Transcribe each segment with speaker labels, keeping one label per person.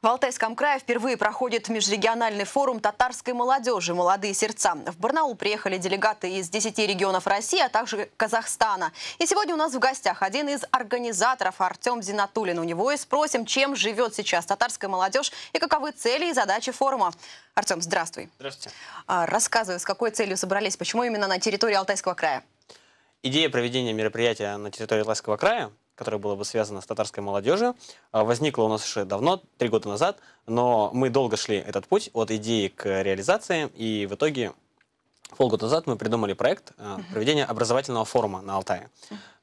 Speaker 1: В Алтайском крае впервые проходит межрегиональный форум татарской молодежи «Молодые сердца». В Барнаул приехали делегаты из 10 регионов России, а также Казахстана. И сегодня у нас в гостях один из организаторов Артем Зинатулин. У него и спросим, чем живет сейчас татарская молодежь и каковы цели и задачи форума. Артем, здравствуй. Здравствуйте. А, рассказывай, с какой целью собрались, почему именно на территории Алтайского края?
Speaker 2: Идея проведения мероприятия на территории Алтайского края – которое было бы связано с татарской молодежью, а, возникло у нас уже давно, три года назад, но мы долго шли этот путь от идеи к реализации, и в итоге полгода назад мы придумали проект а, проведения образовательного форума на Алтае.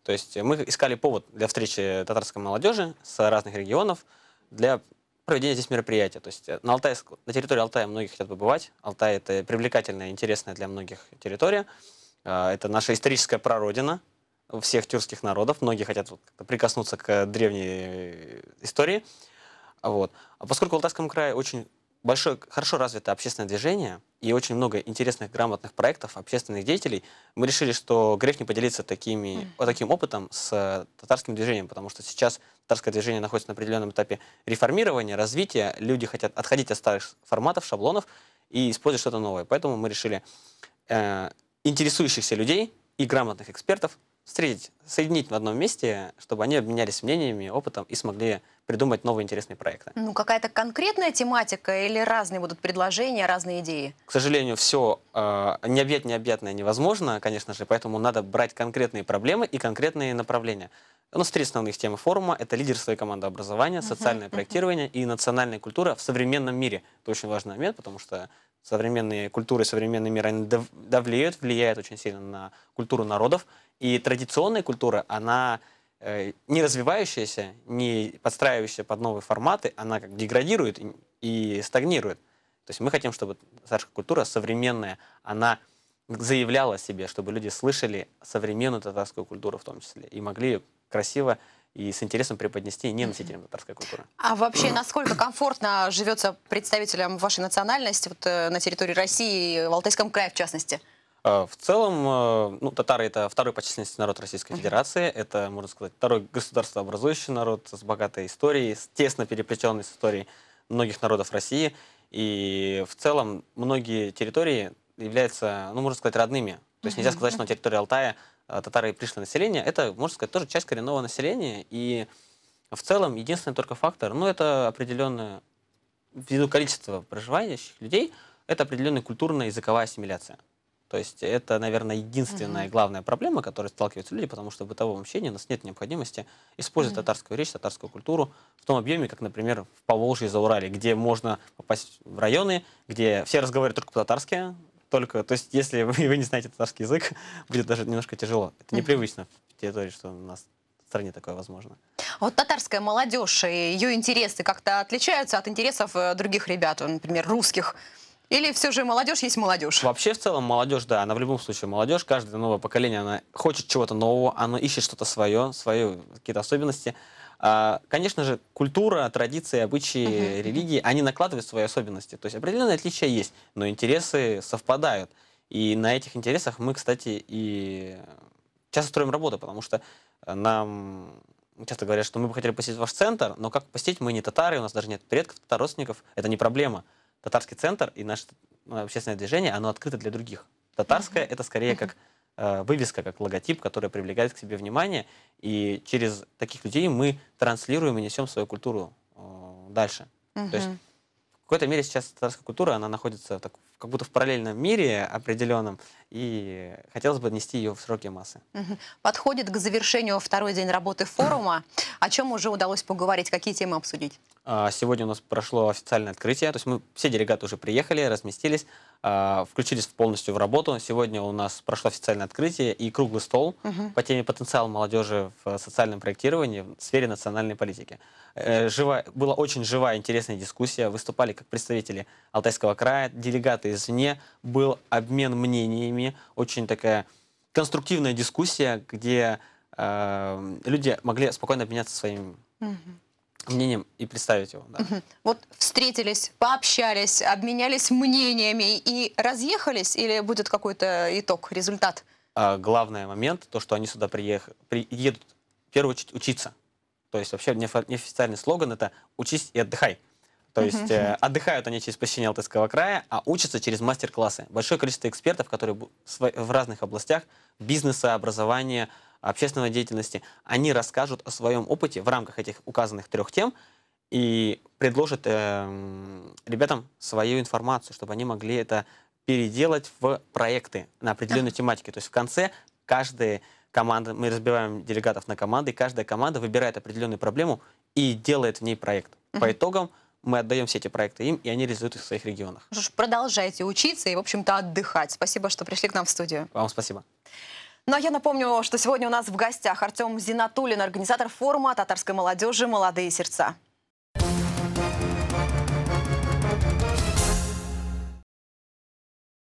Speaker 2: То есть мы искали повод для встречи татарской молодежи с разных регионов для проведения здесь мероприятия. То есть э, на, Алтай, на территории Алтая многие хотят побывать. Алтай — это привлекательная, интересная для многих территория. А, это наша историческая прародина, всех тюркских народов. Многие хотят вот, прикоснуться к древней э, истории. Вот. А поскольку в Алтайском крае очень большое, хорошо развито общественное движение и очень много интересных, грамотных проектов общественных деятелей, мы решили, что грех не поделиться такими, mm. вот таким опытом с э, татарским движением, потому что сейчас татарское движение находится на определенном этапе реформирования, развития, люди хотят отходить от старых форматов, шаблонов и использовать что-то новое. Поэтому мы решили э, интересующихся людей и грамотных экспертов встретить, соединить в одном месте, чтобы они обменялись мнениями, опытом и смогли придумать новые интересные проекты.
Speaker 1: Ну, какая-то конкретная тематика или разные будут предложения, разные идеи?
Speaker 2: К сожалению, все э, а, необъять необъятное невозможно, конечно же, поэтому надо брать конкретные проблемы и конкретные направления. У нас три основных темы форума. Это лидерство и командообразование, социальное uh-huh, проектирование uh-huh. и национальная культура в современном мире. Это очень важный момент, потому что современные культуры, современный мир, они давлеют, влияют очень сильно на культуру народов. И традиционная культура, она э, не развивающаяся, не подстраивающаяся под новые форматы, она как деградирует и, и стагнирует. То есть мы хотим, чтобы старшая культура современная, она заявляла о себе, чтобы люди слышали современную татарскую культуру в том числе и могли ее красиво и с интересом преподнести не носителям татарской культуры.
Speaker 1: А вообще, насколько комфортно живется представителям вашей национальности вот, э, на территории России, в Алтайском крае в частности?
Speaker 2: А, в целом, э, ну, татары это второй по численности народ Российской Федерации. Это, можно сказать, второй государствообразующий народ с богатой историей, с тесно переплетенной с историей многих народов России. И в целом многие территории являются, ну, можно сказать, родными то есть нельзя сказать, что на территории Алтая э, татары пришли население. Это, можно сказать, тоже часть коренного населения. И в целом единственный только фактор, ну это определенное, ввиду количества проживающих людей, это определенная культурная языковая ассимиляция. То есть это, наверное, единственная mm-hmm. главная проблема, которой сталкиваются люди, потому что в бытовом общении у нас нет необходимости использовать mm-hmm. татарскую речь, татарскую культуру в том объеме, как, например, в Поволжье и Заурале, где можно попасть в районы, где все разговаривают только по-татарски, только... То есть, если вы, вы не знаете татарский язык, будет даже немножко тяжело. Это непривычно в территории, что у нас в стране такое возможно.
Speaker 1: А вот татарская молодежь и ее интересы как-то отличаются от интересов э, других ребят, э, например, русских? Или все же молодежь есть молодежь?
Speaker 2: Вообще, в целом, молодежь, да, она в любом случае молодежь. Каждое новое поколение, она хочет чего-то нового, она ищет что-то свое, свои какие-то особенности. А, конечно же, культура, традиции, обычаи, uh-huh. религии, они накладывают свои особенности. То есть определенные отличия есть, но интересы совпадают. И на этих интересах мы, кстати, и часто строим работу, потому что э, нам часто говорят, что мы бы хотели посетить ваш центр, но как посетить, мы не татары, у нас даже нет предков, татар, это не проблема. Татарский центр и наше ну, общественное движение, оно открыто для других. Татарское uh-huh. это скорее uh-huh. как Э, вывеска, как логотип, которая привлекает к себе внимание. И через таких людей мы транслируем и несем свою культуру э, дальше.
Speaker 1: Угу. То есть в
Speaker 2: какой-то мере сейчас татарская культура, она находится так, как будто в параллельном мире определенном, и хотелось бы нести ее в широкие массы.
Speaker 1: Подходит к завершению второй день работы форума. О чем уже удалось поговорить, какие темы обсудить?
Speaker 2: А, сегодня у нас прошло официальное открытие, то есть мы все делегаты уже приехали, разместились, а, включились полностью в работу. Сегодня у нас прошло официальное открытие и круглый стол угу. по теме потенциал молодежи в социальном проектировании в сфере национальной политики. Э, Жива, была очень живая, интересная дискуссия. Выступали как представители Алтайского края, делегаты извне, был обмен мнениями семьи, очень такая конструктивная дискуссия, где э, люди могли спокойно обменяться своим угу. мнением и представить его. Да. Угу.
Speaker 1: Вот встретились, пообщались, обменялись мнениями и разъехались, или будет какой-то итог, результат?
Speaker 2: А, главный момент, то, что они сюда приех... приедут, в первую очередь, учиться. То есть вообще неофициальный слоган это «учись и отдыхай». То есть э, отдыхают они через посещение Алтайского края, а учатся через мастер-классы. Большое количество экспертов, которые в разных областях бизнеса, образования, общественной деятельности, они расскажут о своем опыте в рамках этих указанных трех тем и предложат э, ребятам свою информацию, чтобы они могли это переделать в проекты на определенную uh тематике. То есть в конце каждая команда, мы разбиваем делегатов на команды, и каждая команда выбирает определенную проблему и делает в ней проект. Uh-huh. По итогам мы отдаем все эти проекты им, и они реализуют их в своих регионах. Ну,
Speaker 1: продолжайте учиться и, в общем-то, отдыхать. Спасибо, что пришли к нам в студию. Вам спасибо. Ну а я напомню, что сегодня у нас в гостях Артем Зинатулин, организатор форума татарской молодежи «Молодые сердца».